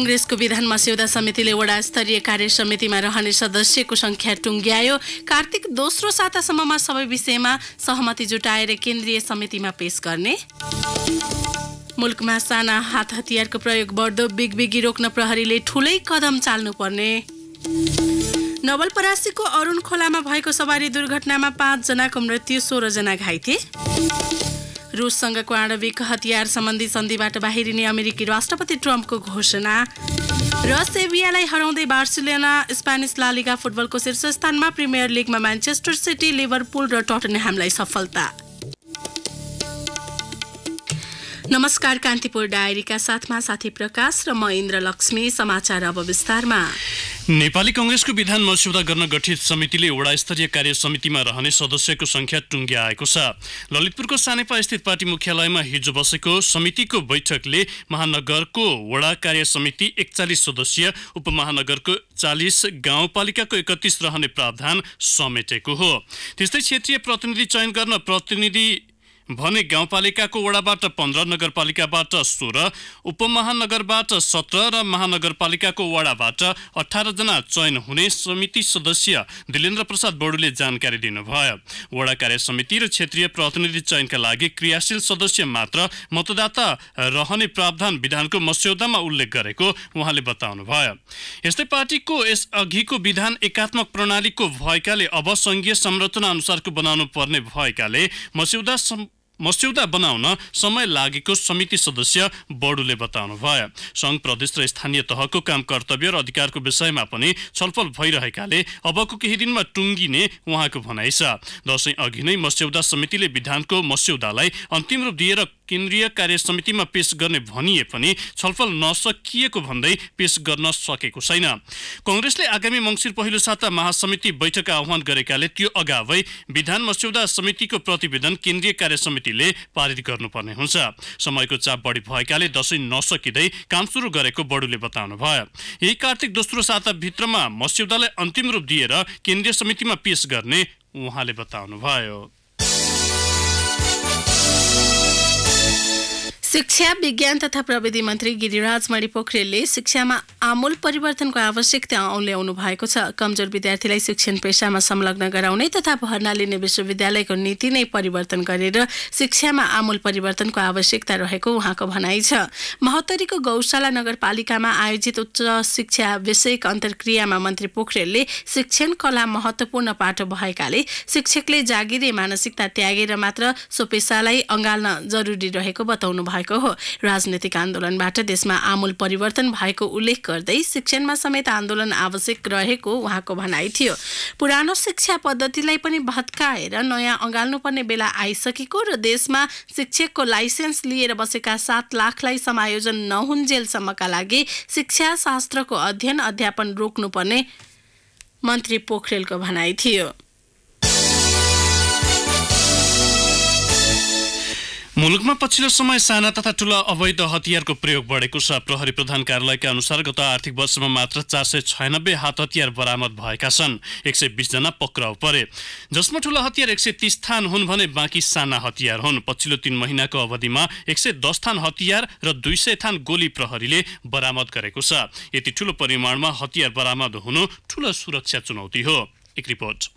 कंग्रेसको विधान मस्यौदा समितिले वडा स्तरीय कार्य समितिमा रहने सदस्यको संख्या टुङ्ग्यायो कार्तिक दोस्रो सातासम्ममा सबै विषयमा सहमति जुटाएर केन्द्रीय समितिमा पेश गर्ने मुलुकमा साना हात हतियारको प्रयोग बढ्दो बिगबिगी रोक्न प्रहरीले ठुलै कदम चाल्नुपर्ने नवलपरासीको अरुण खोलामा भएको सवारी दुर्घटनामा पाँचजनाको मृत्यु सोह्रजना घाइते रुससँगको आणविक हतियार सम्बन्धी सन्धिबाट बाहिरिने अमेरिकी राष्ट्रपति ट्रम्पको घोषणा र सेभियालाई हराउँदै बार्सिलोना स्पेनिस लालिगा फुटबलको शीर्ष स्थानमा प्रिमियर लिगमा म्यान्चेस्टर सिटी लिभरपुल र टटनह्यामलाई सफलता नमस्कार कान्तिपुर डायरीका साथमा साथी प्रकाश र म इन्द्र लक्ष्मी समाचार अब विस्तारमा नेपाली कङ्ग्रेसको विधान मस्यौदा गर्न गठित समितिले वडा स्तरीय कार्य समितिमा रहने सदस्यको संख्या टुङ्ग्या आएको छ ललितपुरको सानेपा स्थित पार्टी मुख्यालयमा हिजो बसेको समितिको बैठकले महानगरको वडा कार्य समिति एकचालिस सदस्य उपमहानगरको चालिस गाउँपालिकाको एकतिस रहने प्रावधान समेटेको हो त्यस्तै क्षेत्रीय प्रतिनिधि चयन गर्न प्रतिनिधि भने गाउँपालिकाको वडाबाट पन्ध्र नगरपालिकाबाट सोह्र उपमहानगरबाट सत्र र महानगरपालिकाको वडाबाट अठारजना चयन हुने समिति सदस्य दिलेन्द्र प्रसाद बडुले जानकारी दिनुभयो वडा कार्य समिति र क्षेत्रीय प्रतिनिधि चयनका लागि क्रियाशील सदस्य मात्र मतदाता रहने प्रावधान विधानको मस्यौदामा उल्लेख गरेको उहाँले बताउनुभयो यस्तै पार्टीको यस अघिको विधान एकात्मक प्रणालीको भएकाले अब संघीय संरचना अनुसारको बनाउनु पर्ने भएकाले मस्यौदा मस्यौदा बनाउन समय लागेको समिति सदस्य बडुले बताउनु भयो सङ्घ प्रदेश र स्थानीय तहको काम कर्तव्य र अधिकारको विषयमा पनि छलफल भइरहेकाले अबको केही दिनमा टुङ्गिने उहाँको भनाइ छ दसैँ अघि नै मस्यौदा समितिले विधानको मस्यौदालाई अन्तिम रूप दिएर केन्द्रीय कार्य समितिमा पेश गर्ने भनिए पनि छलफल नसकिएको भन्दै पेश गर्न सकेको छैन कङ्ग्रेसले आगामी मङ्सिर पहिलो साता महासमिति बैठक आह्वान गरेकाले त्यो अगावै विधान मस्यौदा समितिको प्रतिवेदन केन्द्रीय कार्य समिति समितिले पारित गर्नुपर्ने हुन्छ समयको चाप बढी भएकाले दसैँ नसकिँदै काम सुरु गरेको बडुले बताउनु भयो यही कार्तिक दोस्रो साताभित्रमा मस्यौदालाई अन्तिम रूप दिएर केन्द्रीय समितिमा पेश गर्ने उहाँले बताउनुभयो शिक्षा विज्ञान तथा प्रविधि मन्त्री गिरिराज मणि पोखरेलले शिक्षामा आमूल परिवर्तनको आवश्यकता औल्याउनु भएको छ कमजोर विद्यार्थीलाई शिक्षण पेसामा संलग्न गराउने तथा भर्ना लिने विश्वविद्यालयको नीति नै परिवर्तन गरेर शिक्षामा आमूल परिवर्तनको आवश्यकता रहेको उहाँको भनाइ छ महोत्तरीको गौशाला नगरपालिकामा आयोजित उच्च शिक्षा विषयक अन्तर्क्रियामा मन्त्री पोखरेलले शिक्षण कला महत्त्वपूर्ण पाठो भएकाले शिक्षकले जागिरे मानसिकता त्यागेर मात्र सो पेसालाई अँगाल्न जरुरी रहेको बताउनु भयो भएको हो राजनैतिक आन्दोलनबाट देशमा आमूल परिवर्तन भएको उल्लेख गर्दै शिक्षणमा समेत आन्दोलन आवश्यक रहेको उहाँको भनाइ थियो पुरानो शिक्षा पद्धतिलाई पनि भत्काएर नयाँ अँगाल्नुपर्ने बेला आइसकेको र देशमा शिक्षकको लाइसेन्स लिएर बसेका सात लाखलाई समायोजन नहुन्जेलसम्मका लागि शिक्षा शास्त्रको अध्ययन अध्यापन रोक्नुपर्ने मन्त्री पोखरेलको भनाइ थियो मुलुकमा पछिल्लो समय साना तथा ठूला अवैध हतियारको प्रयोग बढेको छ प्रहरी प्रधान कार्यालयका अनुसार गत आर्थिक वर्षमा मात्र चार सय छयानब्बे हात हतियार बरामद भएका छन् एक सय बिसजना पक्राउ परे जसमा ठुला हतियार एक सय तीस थान हुन् भने बाँकी साना हतियार हुन् पछिल्लो तीन महिनाको अवधिमा एक सय दस थान हतियार र दुई सय थान गोली प्रहरीले बरामद गरेको छ यति ठुलो परिमाणमा हतियार बरामद हुनु ठुलो सुरक्षा चुनौती हो एक रिपोर्ट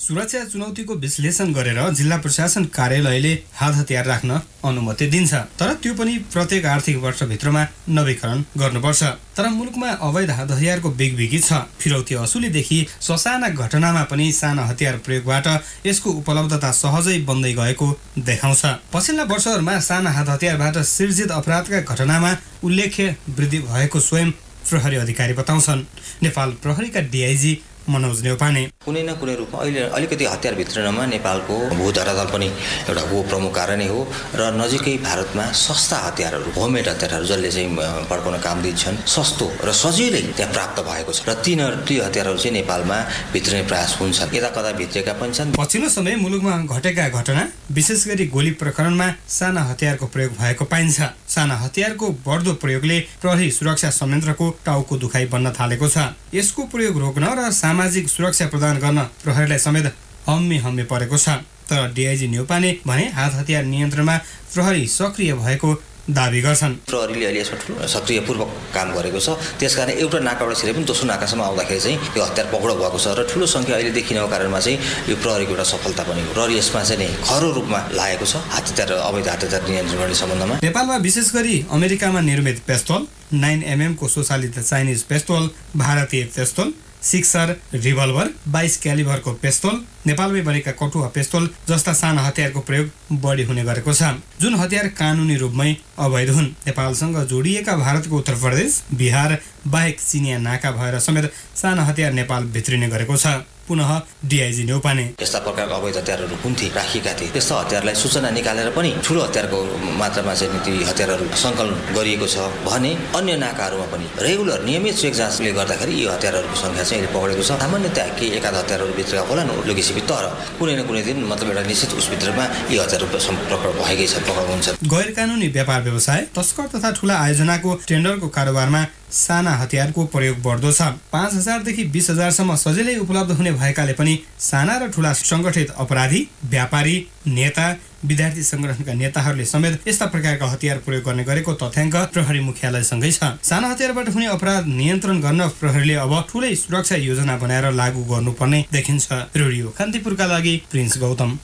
सुरक्षा चुनौतीको विश्लेषण गरेर जिल्ला प्रशासन कार्यालयले हात हतियार राख्न अनुमति दिन्छ तर त्यो पनि प्रत्येक आर्थिक वर्षभित्रमा नवीकरण गर्नुपर्छ तर मुलुकमा अवैध हात हतियारको बिगबिगी छ फिरौती असुलीदेखि ससाना घटनामा पनि साना हतियार प्रयोगबाट यसको उपलब्धता सहजै बन्दै गएको देखाउँछ पछिल्ला वर्षहरूमा साना हात हतियारबाट सिर्जित अपराधका घटनामा उल्लेख्य वृद्धि भएको स्वयं प्रहरी अधिकारी बताउँछन् नेपाल प्रहरीका डिआइजी मनोज नेउपाने कुनै न कुनै रूपमा अहिले अलिकति हतियार भित्रमा नेपालको भू धरातल पनि एउटा हो प्रमुख कारणै हो र नजिकै भारतमा सस्ता हतियारहरू होममेड हतियारहरू जसले चाहिँ पड्काउन काम दिन्छन् सस्तो र सजिलै त्यहाँ प्राप्त भएको छ र तिनीहरू ती हतियारहरू चाहिँ नेपालमा भित्रिने प्रयास हुन्छन् यता कता भित्रेका पनि छन् पछिल्लो समय मुलुकमा घटेका घटना विशेष गरी गोली प्रकरणमा साना हतियारको प्रयोग भएको पाइन्छ साना हतियारको बढ्दो प्रयोगले प्रहरी सुरक्षा संयन्त्रको टाउको दुखाइ बन्न थालेको छ यसको प्रयोग रोक्न र सामाजिक सुरक्षा प्रदान गर्न प्रहरीलाई समेत हम्मे हम्मे परेको छ तर डिआइजी न्यौपाने भने हात हतियार नियन्त्रणमा प्रहरी सक्रिय भएको दावी गर्छन् प्रहरीले अहिले यसमा ठुलो सक्रियपूर्वक काम गरेको छ त्यसकारण एउटा नाकाबाट छिरे पनि दोस्रो नाकासम्म आउँदाखेरि चाहिँ यो हतियार पक्राउ भएको छ र ठुलो सङ्ख्या अहिले देखिनेको कारणमा चाहिँ यो प्रहरीको एउटा सफलता पनि हो र यसमा चाहिँ खरो रूपमा लागेको छ हतियार अवैध हतियार नियन्त्रण गर्ने सम्बन्धमा नेपालमा विशेष गरी अमेरिकामा निर्मित पेस्तोल नाइन एमएमको स्वचालित चाइनिज पेस्तोल भारतीय पेस्तोल सिक्सर रिभल्भर बाइस क्यालिभरको पेस्तोल नेपालमै बनेका कटुवा पेस्तोल जस्ता साना हतियारको प्रयोग बढी हुने गरेको छ जुन हतियार कानुनी रूपमै अवैध हुन् नेपालसँग जोडिएका भारतको उत्तर प्रदेश बिहार बाहेक चिनिया नाका भएर समेत साना हतियार नेपाल भित्रिने गरेको छ पुनः डिआइजी उपाने यस्ता प्रकारको अवैध हतियारहरू कुन थिए राखिएका थिए त्यस्ता हतियारलाई सूचना निकालेर पनि ठुलो हतियारको मात्रामा चाहिँ ती हतियारहरू सङ्कलन गरिएको छ भने अन्य नाकाहरूमा पनि रेगुलर नियमित चेक जाँचले गर्दाखेरि यो हतियारहरूको सङ्ख्या चाहिँ पक्रेको छ सामान्यतया के एकाध हतियारहरू भित्रका होला लुकेसिपी तर कुनै न कुनै दिन मतलब एउटा निश्चित उसभित्रमा यी हतियारहरू पक्राउ भएकै छ पक्राउ हुन्छ गैर कानुनी व्यापार व्यवसाय तस्कर तथा ठुला आयोजनाको टेन्डरको कारोबारमा साना हतियारको प्रयोग बढ्दो छ पाँच हजारदेखि बिस हजारसम्म सजिलै उपलब्ध हुने भएकाले पनि साना र ठुला सङ्गठित अपराधी व्यापारी नेता विद्यार्थी सङ्गठनका नेताहरूले समेत यस्ता प्रकारका हतियार प्रयोग गर्ने गरेको तथ्याङ्क प्रहरी मुख्यालयसँगै छ साना हतियारबाट हुने अपराध नियन्त्रण गर्न प्रहरीले अब ठुलै सुरक्षा योजना बनाएर लागू गर्नुपर्ने देखिन्छ रेडियो कान्तिपुरका लागि प्रिन्स गौतम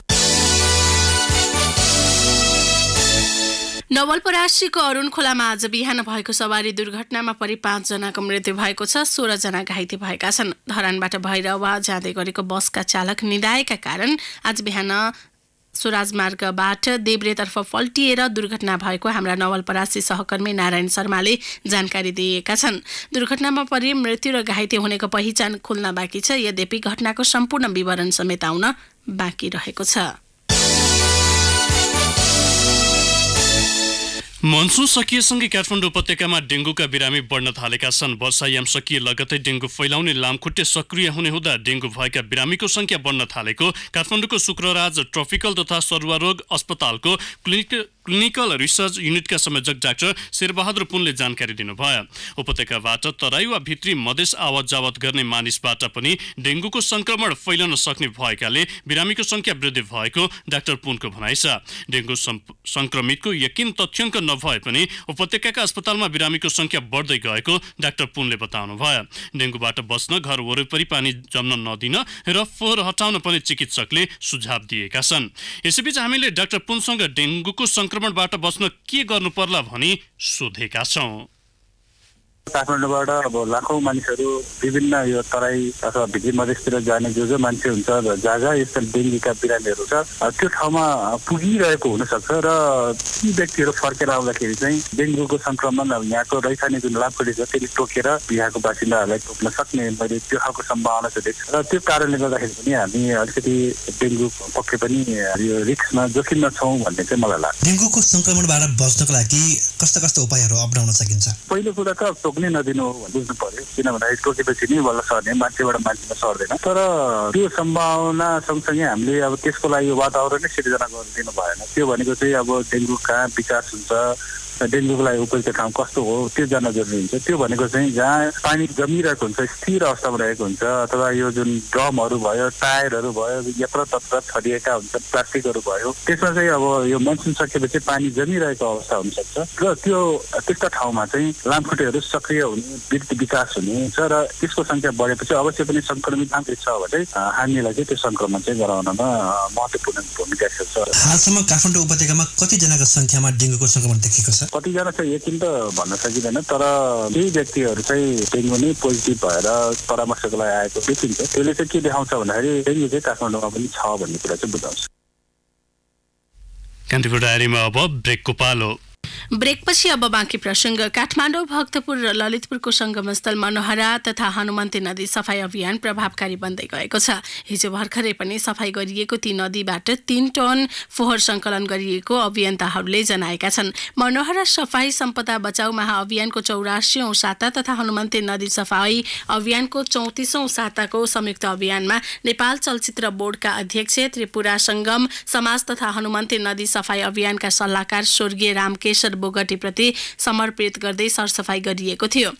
नवलपरासीको अरुण खोलामा आज बिहान भएको सवारी दुर्घटनामा परि पाँचजनाको मृत्यु भएको छ सोह्रजना घाइते भएका छन् धरानबाट भएर वा जाँदै गरेको बसका चालक निदाएका कारण आज बिहान स्वराजमार्गबाट देब्रेतर्फ फल्टिएर दुर्घटना भएको हाम्रा नवलपरासी सहकर्मी नारायण शर्माले जानकारी दिएका छन् दुर्घटनामा परि मृत्यु र घाइते हुनेको पहिचान खुल्न बाँकी छ यद्यपि घटनाको सम्पूर्ण विवरण समेत आउन बाँकी रहेको छ मनसुन सकिएसँगै काठमाडौँ उपत्यकामा डेङ्गुका बिरामी बढ्न थालेका छन् वर्षायाम सकिए लगतै डेङ्गु फैलाउने लामखुट्टे सक्रिय हुने हुँदा डेङ्गु भएका बिरामीको सङ्ख्या बढ्न थालेको काठमाडौँको शुक्रराज ट्रफिकल तथा सरुवा अस्पतालको क्लिनिक क्लिनिकल रिसर्च युनिटका संयोजक डाक्टर शेरबहादुर पुनले जानकारी दिनुभयो उपत्यकाबाट तराई वा भित्री मधेस आवत जावत गर्ने मानिसबाट पनि डेङ्गुको संक्रमण फैलन सक्ने भएकाले बिरामीको संख्या वृद्धि भएको डाक्टर पुनको भनाइ छ डेङ्गु संक्रमितको यकिन तथ्याङ्क नभए पनि उपत्यकाका अस्पतालमा बिरामीको संख्या बढ्दै गएको डाक्टर पुनले बताउनु भयो डेङ्गुबाट बस्न घर वरिपरि पानी जम्न नदिन र फोहोर हटाउन पनि चिकित्सकले सुझाव दिएका छन् यसैबीच हामीले डाक्टर पुनसँग डेङ्गुको संक्रमण संक्रमणबाट बस्न के पर्ला भनी सोधेका छौँ काठमाडौँबाट अब लाखौँ मानिसहरू विभिन्न यो तराई अथवा भित्री मधेसतिर जाने जो जो मान्छे हुन्छ जहाँ जहाँ यस्ता डेङ्गीका बिरामीहरू छ त्यो ठाउँमा पुगिरहेको हुनसक्छ र ती व्यक्तिहरू फर्केर आउँदाखेरि चाहिँ डेङ्गुको सङ्क्रमण अब यहाँको रैथाने जुन लाभखोटी छ त्यसले टोकेर बिहाको बासिन्दाहरूलाई टोक्न सक्ने मैले त्यो खालको सम्भावना चाहिँ देख्छु र त्यो कारणले गर्दाखेरि पनि हामी अलिकति डेङ्गु पक्कै पनि यो रिक्समा जोखिममा छौँ भन्ने चाहिँ मलाई लाग्छ डेङ्गुको सङ्क्रमणबाट बस्नको लागि कस्ता कस्ता उपायहरू अप्नाउन सकिन्छ पहिलो कुरा त टोक्ने नदिनु हो बुझ्नु पर्यो किन भन्दाखेरि टोकेपछि नै बल्ल सर्ने मान्छेबाट मान्छेमा सर्दैन तर त्यो सम्भावना सँगसँगै हामीले अब त्यसको लागि वातावरण नै सिर्जना गरिदिनु भएन त्यो भनेको चाहिँ अब डेङ्गु कहाँ विकास हुन्छ डेङ्गुको लागि उपयुक्त ठाउँ कस्तो हो त्यो जान्न जरुरी हुन्छ त्यो भनेको चाहिँ जहाँ पानी जमिरहेको हुन्छ स्थिर अवस्थामा रहेको हुन्छ अथवा यो जुन ड्रमहरू भयो टायरहरू भयो यत्र तत्र छरिएका हुन्छ प्लास्टिकहरू भयो त्यसमा चाहिँ अब यो मनसुन सकेपछि पानी जमिरहेको अवस्था हुनसक्छ र त्यो त्यस्ता ठाउँमा चाहिँ लामखुट्टेहरू सक्रिय हुने वृद्धि विकास हुने हुन्छ र त्यसको सङ्ख्या बढेपछि अवश्य पनि सङ्क्रमित मान्छे छ भने हामीलाई चाहिँ त्यो सङ्क्रमण चाहिँ गराउनमा महत्त्वपूर्ण भूमिका खेल्छ हालसम्म काठमाडौँ उपत्यकामा कतिजनाको सङ्ख्यामा डेङ्गुको सङ्क्रमण देखिएको छ कतिजना चाहिँ यकिन त भन्न सकिँदैन तर केही व्यक्तिहरू चाहिँ डेङ्गु नै पोजिटिभ भएर परामर्शको लागि आएको देखिन्छ त्यसले चाहिँ के देखाउँछ भन्दाखेरि डेङ्गु चाहिँ काठमाडौँमा पनि छ भन्ने कुरा चाहिँ बुझाउँछ कान्तिपुर डायरीमा अब ब्रेकको पालो ब्रेकपछि अब बाँकी प्रसङ्ग काठमाडौँ भक्तपुर र ललितपुरको सङ्गमस्थल मनोहरा तथा हनुमन्ती नदी सफाई अभियान प्रभावकारी बन्दै गएको छ हिजो भर्खरै पनि सफाई गरिएको ती नदीबाट तीन टन फोहोर सङ्कलन गरिएको अभियन्ताहरूले जनाएका छन् मनोहरा सफाई सम्पदा बचाउ महाअभियानको चौरासी साता तथा हनुमन्ती नदी सफाई अभियानको चौतिसौँ साताको संयुक्त अभियानमा नेपाल चलचित्र बोर्डका अध्यक्ष त्रिपुरा सङ्गम समाज तथा हनुमन्ती नदी सफाई अभियानका सल्लाहकार स्वर्गीय रामकेश मिस्टर बोगटीप्रति समर्पित गर्दै सरसफाई गरिएको थियो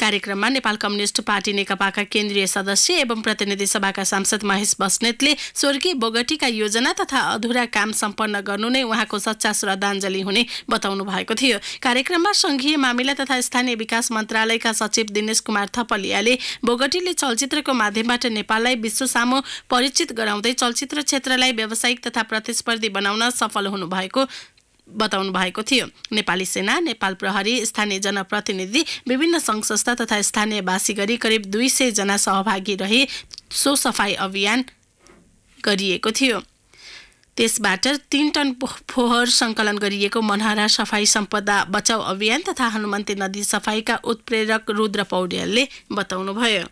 कार्यक्रममा नेपाल कम्युनिष्ट पार्टी नेकपाका केन्द्रीय सदस्य एवं प्रतिनिधि सभाका सांसद महेश बस्नेतले स्वर्गीय बोगटीका योजना तथा अधुरा काम सम्पन्न गर्नु नै उहाँको सच्चा श्रद्धाञ्जली हुने बताउनु भएको थियो कार्यक्रममा संघीय मामिला तथा स्थानीय विकास मन्त्रालयका सचिव दिनेश कुमार थपलियाले बोगटीले चलचित्रको माध्यमबाट नेपाललाई विश्व सामु परिचित गराउँदै चलचित्र क्षेत्रलाई व्यावसायिक तथा प्रतिस्पर्धी बनाउन सफल हुनुभएको बताउनु भएको थियो नेपाली सेना नेपाल प्रहरी स्थानीय जनप्रतिनिधि विभिन्न सङ्घ संस्था तथा स्थानीयवासी गरी करिब दुई सयजना सहभागी रहे सो सफाई अभियान गरिएको थियो त्यसबाट तिन टन फोहोर सङ्कलन गरिएको मनहरा सफाई सम्पदा बचाउ अभियान तथा हनुमन्ती नदी सफाईका उत्प्रेरक रुद्र पौड्यालले बताउनुभयो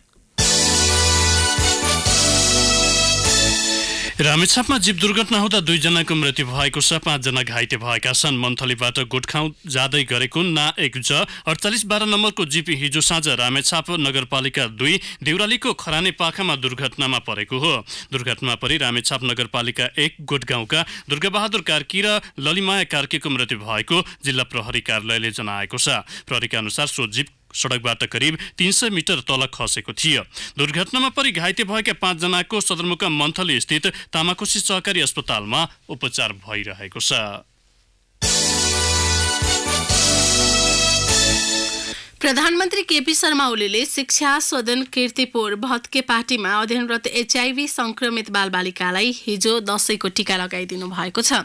रामेछापमा जीव दुर्घटना हुँदा दुईजनाको मृत्यु भएको छ पाँचजना घाइते भएका छन् मन्थलीबाट गुटखाउँ जाँदै गरेको ना एक ज अडचालिस बाह्र नम्बरको जीप हिजो साँझ रामेछाप नगरपालिका दुई देउरालीको खराने पाखामा दुर्घटनामा परेको हो दुर्घटनामा परि रामेछाप नगरपालिका एक गोटगाउँका दुर्गाबहादुर कार्की र ललिमाया कार्कीको मृत्यु भएको जिल्ला प्रहरी कार्यालयले जनाएको छ प्रहरीका अनुसार सो जीप सडकबाट करिब तिन सय मिटर तल खसेको थियो दुर्घटनामा परि घाइते भएका पाँचजनाको सदरमुकाम मन्थली स्थित तामाकुसी सहकारी अस्पतालमा उपचार भइरहेको छ प्रधानमन्त्री केपी शर्मा ओलीले शिक्षा सदन किर्तिपुर भत्के पार्टीमा अध्ययनरत एचआइभी संक्रमित बालबालिकालाई हिजो दसैँको टिका लगाइदिनु भएको छ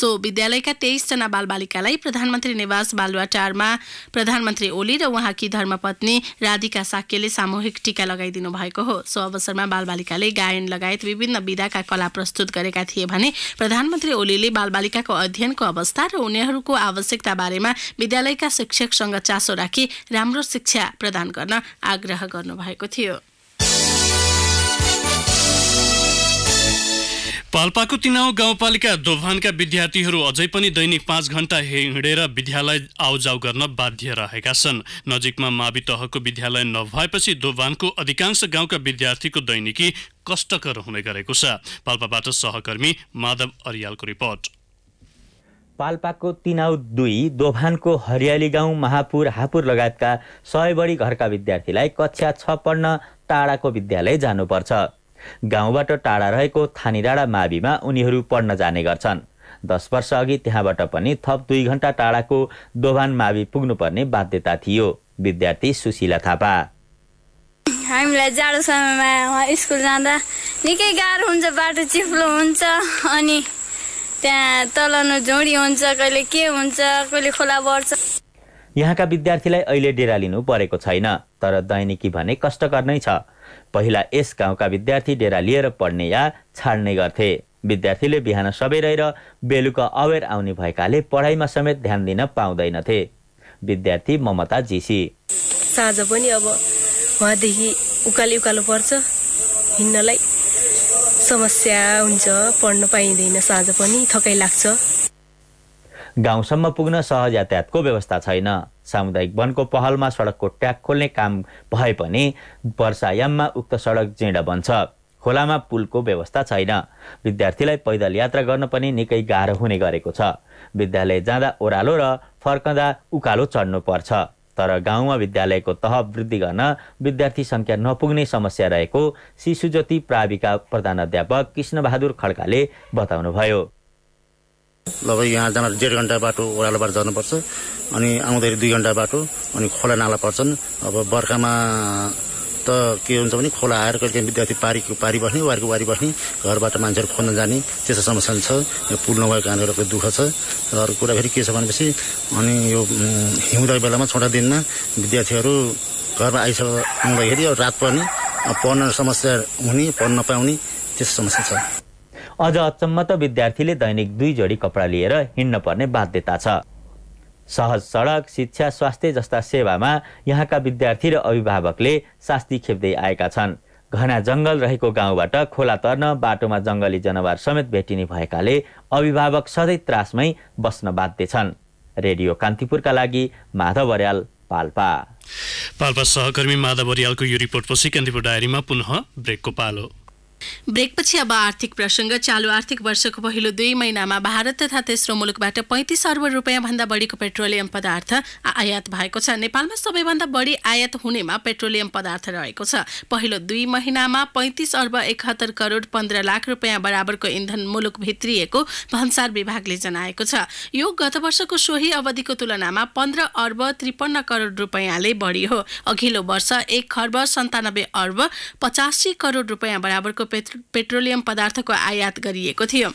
सो विद्यालयका तेइसजना बालबालिकालाई प्रधानमन्त्री निवास बालुवाटारमा प्रधानमन्त्री ओली र उहाँकी धर्मपत्नी राधिका साक्यले सामूहिक टिका लगाइदिनु भएको हो सो अवसरमा बालबालिकाले गायन लगायत विभिन्न विधाका कला प्रस्तुत गरेका थिए भने प्रधानमन्त्री ओलीले बालबालिकाको अध्ययनको अवस्था र उनीहरूको आवश्यकता बारेमा विद्यालयका शिक्षकसँग चासो राखी राम्रो शिक्षा प्रदान गर्न आग्रह गर्नुभएको थियो पाल्पाको तिनाउ गाउँपालिका दोभानका विद्यार्थीहरू अझै पनि दैनिक पाँच घण्टा हिँडेर विद्यालय आउजाउ गर्न बाध्य रहेका छन् नजिकमा मावि तहको विद्यालय नभएपछि दोभानको अधिकांश गाउँका विद्यार्थीको दैनिकी कष्टकर हुने गरेको छ पाल्पाबाट सहकर्मी माधव अरियालको रिपोर्ट पाल्पाको तिनाउ दुई दोभानको हरियाली गाउँ महापुर हापुर लगायतका सय बढी घरका विद्यार्थीलाई कक्षा छ पढ्न टाढाको विद्यालय जानुपर्छ गाउँबाट टाढा रहेको थानीडाँडा माविमा उनीहरू पढ्न जाने गर्छन् दस अघि त्यहाँबाट पनि थप दुई घन्टा टाढाको दोभान मावि पुग्नुपर्ने बाध्यता थियो विद्यार्थी सुशीला थापा हामीलाई जाडो समयमा स्कुल जाँदा निकै गाह्रो हुन्छ बाटो चिप्लो हुन्छ अनि त्यहाँ तलनु झोडी हुन्छ कहिले के हुन्छ कहिले खोला बढ्छ यहाँका विद्यार्थीलाई अहिले डेरा लिनु परेको छैन तर दैनिकी भने कष्टकर नै छ पहिला यस गाउँका विद्यार्थी डेरा लिएर पढ्ने या छाड्ने गर्थे विद्यार्थीले बिहान सबै रहेर बेलुका अवेर आउने भएकाले पढाइमा समेत ध्यान दिन पाउँदैनथे विद्यार्थी ममता जीसी साँझ पनि अब उहाँदेखि उकालो उकालो पर्छ हिँड्नलाई समस्या हुन्छ पढ्न पाइँदैन साँझ पनि थकाइ लाग्छ गाउँसम्म पुग्न सहज यातायातको व्यवस्था छैन सामुदायिक वनको पहलमा सडकको ट्याक खोल्ने काम भए पनि वर्षायाममा उक्त सडक जीर्ण बन्छ खोलामा पुलको व्यवस्था छैन विद्यार्थीलाई पैदल यात्रा गर्न पनि निकै गाह्रो हुने गरेको छ विद्यालय जाँदा ओह्रालो र फर्कँदा उकालो चढ्नु पर्छ तर गाउँमा विद्यालयको तह वृद्धि गर्न विद्यार्थी सङ्ख्या नपुग्ने समस्या रहेको शिशुज्योति प्राविका प्रधान अध्यापक कृष्णबहादुर खड्काले बताउनुभयो लगभग यहाँ जान डेढ घन्टा बाटो ओह्रालोबाट जानुपर्छ अनि आउँदाखेरि दुई घन्टा बाटो अनि खोला नाला पर्छन् अब बर्खामा त के हुन्छ भने खोला आएर कहिलेकाहीँ विद्यार्थी पारी पारी बस्ने वारीको वारी बस्ने घरबाट मान्छेहरू खोल्न जाने त्यस्तो समस्या छ पुल नभएको कारणले गर्दा दुःख छ र अर्को कुरा फेरि के छ भनेपछि अनि यो हिउँदको बेलामा छोटा दिनमा विद्यार्थीहरू घरमा आइसक आउँदाखेरि रात पर्ने पढ्न समस्या हुने पढ्न नपाउने त्यस्तो समस्या छ अझ अचम्म त विद्यार्थीले दैनिक दुई जोडी कपडा लिएर हिँड्न पर्ने बाध्यता छ सहज सडक शिक्षा स्वास्थ्य जस्ता सेवामा यहाँका विद्यार्थी र अभिभावकले शास्ति खेप्दै आएका छन् घना जङ्गल रहेको गाउँबाट खोला तर्न बाटोमा जङ्गली जनावर समेत भेटिने भएकाले अभिभावक सधैँ त्रासमै बस्न बाध्य छन् रेडियो कान्तिपुरका लागि माधव अर्याल पाल्पा पाल्पा सहकर्मी माधव अर्यालको यो रिपोर्टपछि कान्तिपुर डायरीमा पुनः ब्रेकको पालो ब्रेकपछि अब आर्थिक प्रसङ्ग चालु आर्थिक वर्षको पहिलो दुई महिनामा भारत तथा तेस्रो मुलुकबाट पैँतिस अर्ब रुपियाँभन्दा बढीको पेट्रोलियम पदार्थ आयात भएको छ नेपालमा सबैभन्दा बढी आयात हुनेमा पेट्रोलियम पदार्थ रहेको छ पहिलो दुई महिनामा पैँतिस अर्ब एकहत्तर करोड पन्ध्र लाख रुपियाँ बराबरको इन्धन मुलुक भित्रिएको भन्सार विभागले जनाएको छ यो गत वर्षको सोही अवधिको तुलनामा पन्ध्र अर्ब त्रिपन्न करोड रुपियाँले बढी हो अघिल्लो वर्ष एक खर्ब सन्तानब्बे अर्ब पचासी करोड रुपियाँ बराबरको पेट्रोलियम पदार्थको आयात गरिएको थियो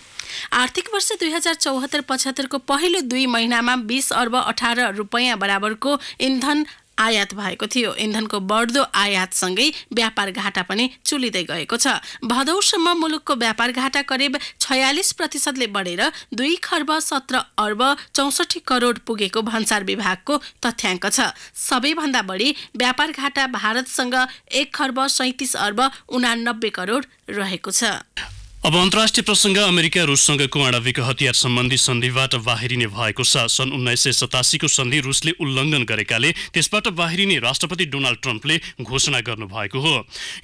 आर्थिक वर्ष दुई हजार चौहत्तर पचहत्तरको पहिलो दुई महिनामा बिस अर्ब अठार रुपियाँ बराबरको इन्धन आयात भएको थियो इन्धनको बढ्दो आयातसँगै व्यापार घाटा पनि चुलिँदै गएको छ भदौसम्म मुलुकको व्यापार घाटा करिब छयालिस प्रतिशतले बढेर दुई खर्ब सत्र अर्ब चौसठी करोड पुगेको भन्सार विभागको तथ्याङ्क छ सबैभन्दा बढी व्यापार घाटा भारतसँग एक खर्ब सैतिस अर्ब उनानब्बे करोड रहेको छ अब अन्तर्राष्ट्रिय प्रसङ्ग अमेरिका रुससँगको आणविक हतियार सम्बन्धी सन्धिबाट बाहिरिने भएको छ सन् उन्नाइस सय सतासीको सन्धि रुसले उल्लङ्घन गरेकाले त्यसबाट बाहिरिने राष्ट्रपति डोनाल्ड ट्रम्पले घोषणा गर्नुभएको हो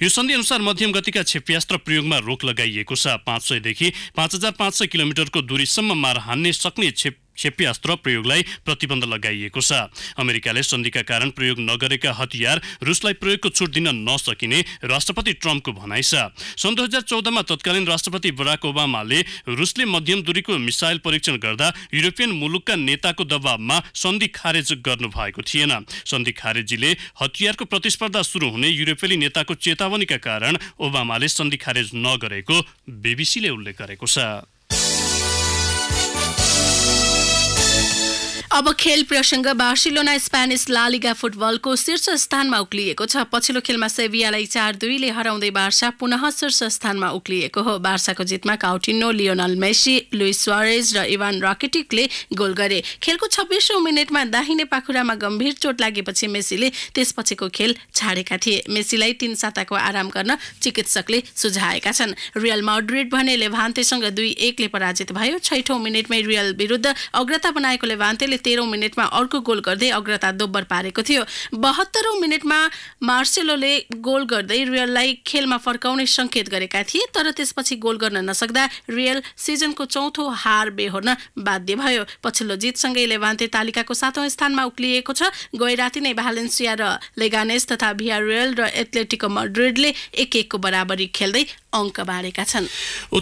यो सन्धि अनुसार मध्यम गतिका क्षेप्यास्त्र प्रयोगमा रोक लगाइएको छ पाँच सयदेखि पाँच हजार पाँच सय किलोमिटरको दूरीसम्म मार हान्ने सक्ने क्षेप क्षेप्यास्त्र प्रयोगलाई प्रतिबन्ध लगाइएको छ अमेरिकाले सन्धिका कारण प्रयोग नगरेका हतियार रुसलाई प्रयोगको छुट दिन नसकिने राष्ट्रपति ट्रम्पको भनाइ छ सन् दुई हजार चौधमा तत्कालीन राष्ट्रपति बराक ओबामाले रुसले मध्यम दूरीको मिसाइल परीक्षण गर्दा युरोपियन मुलुकका नेताको दबावमा सन्धि खारेज गर्नु भएको थिएन सन्धि खारेजीले हतियारको प्रतिस्पर्धा सुरु हुने युरोपेली नेताको चेतावनीका कारण ओबामाले सन्धि खारेज नगरेको बिबिसीले उल्लेख गरेको छ अब खेल प्रसङ्ग बार्सिलोना स्पेनिस लालिगा फुटबलको शीर्ष स्थानमा उक्लिएको छ पछिल्लो खेलमा सेभियालाई चार दुईले हराउँदै बार्सा पुनः शीर्ष स्थानमा उक्लिएको हो बार्साको जितमा Coutinho Lionel Messi Luis Suarez र इभान राकेटिकले गोल गरे खेलको छब्बिसौँ मिनटमा दाहिने पाखुरामा गम्भीर चोट लागेपछि मेसीले त्यसपछिको खेल छाडेका थिए मेसीलाई तीन साताको आराम गर्न चिकित्सकले सुझाएका छन् रियल मड्रिड भने लेभान्तेसँग दुई एकले पराजित भयो छैठौँ मिनटमै रियल विरुद्ध अग्रता बनाएको लेभान्तेले तेह्रौँ मिनटमा अर्को गोल गर्दै अग्रता दोब्बर पारेको थियो बहत्तरौँ मिनटमा मार्सेलोले गोल गर्दै रियललाई खेलमा फर्काउने सङ्केत गरेका थिए तर त्यसपछि गोल गर्न नसक्दा रियल सिजनको चौथो हार बेहोर्न बाध्य भयो पछिल्लो जितसँगै लेभान्ते तालिकाको सातौँ स्थानमा उक्लिएको छ गए राति नै भ्यालेन्सिया र लेगानेस तथा भिया रियल र एथलेटिको मड्रिडले एक एकको बराबरी खेल्दै अङ्क बाँडेका छन्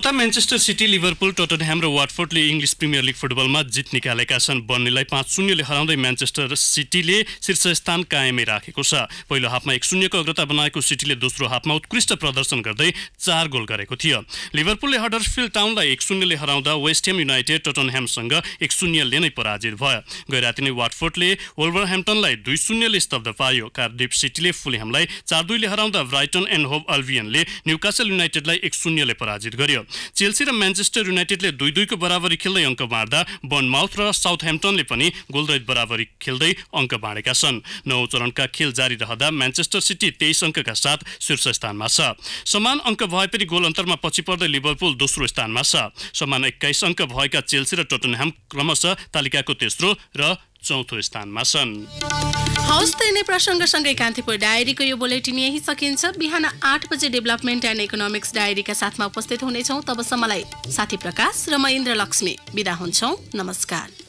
उता म्यान्चेस्टर सिटी लिभरपुल टोटनह्याम र वाटफोर्डले इङ्ग्लिस प्रिमियर लिग फुटबलमा जित निकालेका छन् बर्नीलाई पाँच शून्यले हराउँदै म्यान्चेस्टर सिटीले शीर्ष स्थान कायमै राखेको छ पहिलो हाफमा एक शून्यको अग्रता बनाएको सिटीले दोस्रो हाफमा उत्कृष्ट प्रदर्शन गर्दै चार गोल गरेको थियो लिभरपुलले हडर्सफिल्ड टाउनलाई एक शून्यले हराउँदा वेस्टहेम युनाइटेड टटनह्यामसँग एक शून्यले नै पराजित भयो गैराती नै वाटफोर्डले ओल्भरहेम्पटनलाई दुई शून्यले स्तब्ध पायो कार्डिप सिटीले फुलह्यामलाई चार दुईले हराउँदा ब्राइटन एन्ड होभ अल्भियनले न्युकासल युनाइटेडलाई एक शून्यले पराजित गर्यो चेल्सी र म्यान्चेस्टर युनाइटेडले दुई दुईको बराबरी खेल्दै अङ्क मार्दा बर्नमाउथ र साउथ साउथह्याम्पटनले पनि भने गोलरहित बराबरी खेल्दै अङ्क बाँडेका छन् नौ चरणका खेल जारी रहँदा म्यान्चेस्टर सिटी तेइस अङ्कका साथ शीर्ष स्थानमा छ समान अङ्क भए पनि गोल अन्तरमा पछि पर्दै लिभरपुल दोस्रो स्थानमा छ समान एक्काइस अङ्क भएका चेल्सी र टोटनह्याम क्रमशः तालिकाको तेस्रो र चौथो स्थानमा छन् हवस् त यिनै प्रसङ्गसँगै कान्तिपुर डायरीको यो बुलेटिन यही सकिन्छ बिहान आठ बजे डेभलपमेन्ट एन्ड इकोनोमिक्स डायरीका साथमा उपस्थित हुनेछौँ तबसम्मलाई साथी प्रकाश र म इन्द्रलक्ष्मी लक्ष्मी बिदा हुन्छौँ नमस्कार